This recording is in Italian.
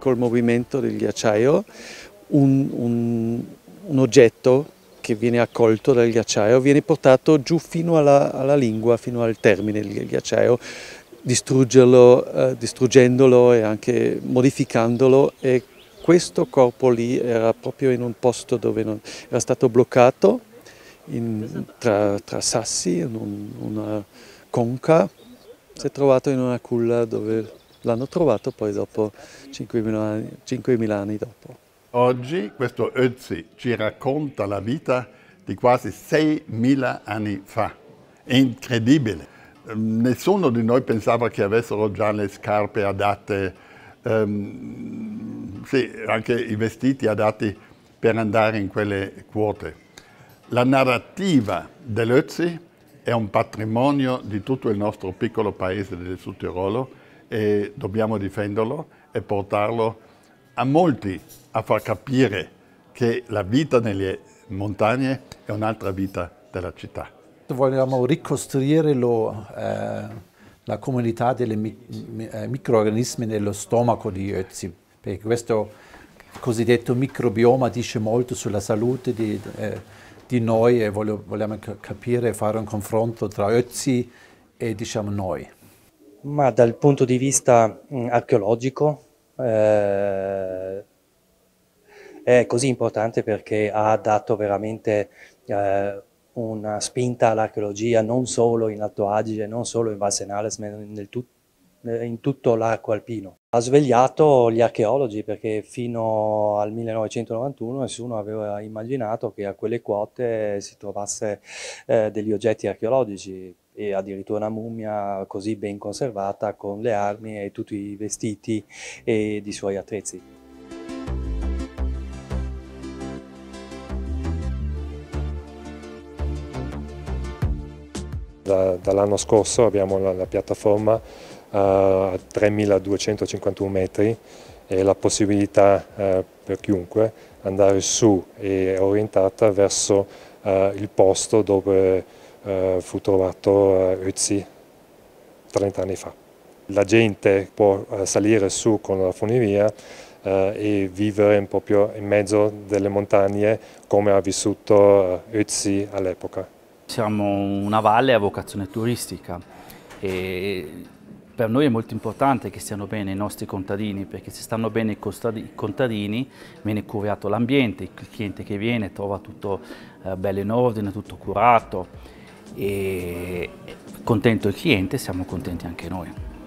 col movimento del ghiacciaio un, un, un oggetto che viene accolto dal ghiacciaio viene portato giù fino alla, alla lingua, fino al termine del ghiacciaio, distruggerlo, eh, distruggendolo e anche modificandolo e questo corpo lì era proprio in un posto dove non, era stato bloccato in, tra, tra, sassi, in un, una conca, si è trovato in una culla dove l'hanno trovato poi dopo 5.000 anni, 5.000 anni dopo. Oggi questo Ötzi ci racconta la vita di quasi 6.000 anni fa. È incredibile. Ehm, nessuno di noi pensava che avessero già le scarpe adatte, ehm, sì, anche i vestiti adatti per andare in quelle quote. La narrativa dell'Ötzi è un patrimonio di tutto il nostro piccolo paese del Sud Tirolo e dobbiamo difenderlo e portarlo a molti a far capire che la vita nelle montagne è un'altra vita della città. Vogliamo ricostruire lo, eh, la comunità dei mi, mi, eh, microorganismi nello stomaco di Ötzi, perché questo cosiddetto microbioma dice molto sulla salute di, eh, di noi e voglio, vogliamo capire e fare un confronto tra Ötzi e diciamo noi. Ma dal punto di vista mh, mm, archeologico eh, è così importante perché ha dato veramente eh, una spinta all'archeologia non solo in Alto Adige, non solo in Val Senales, ma nel tut eh, in tutto l'arco alpino. Ha svegliato gli archeologi perché fino al 1991 nessuno aveva immaginato che a quelle quote si trovasse eh, degli oggetti archeologici e addirittura una mummia così ben conservata con le armi e tutti i vestiti e i suoi attrezzi. Da, dall'anno scorso abbiamo la, la piattaforma eh, a 3.251 metri e la possibilità uh, per chiunque andare su e orientata verso uh, il posto dove eh, fu trovato eh, Ötzi 30 anni fa. La gente può eh, salire su con la funivia eh, e vivere proprio in mezzo delle montagne come ha vissuto eh, Uzi all'epoca. Siamo una valle a vocazione turistica e per noi è molto importante che stiano bene i nostri contadini perché se stanno bene i contadini viene curato l'ambiente, il cliente che viene trova tutto bello in ordine, tutto curato e contento il cliente, siamo contenti anche noi.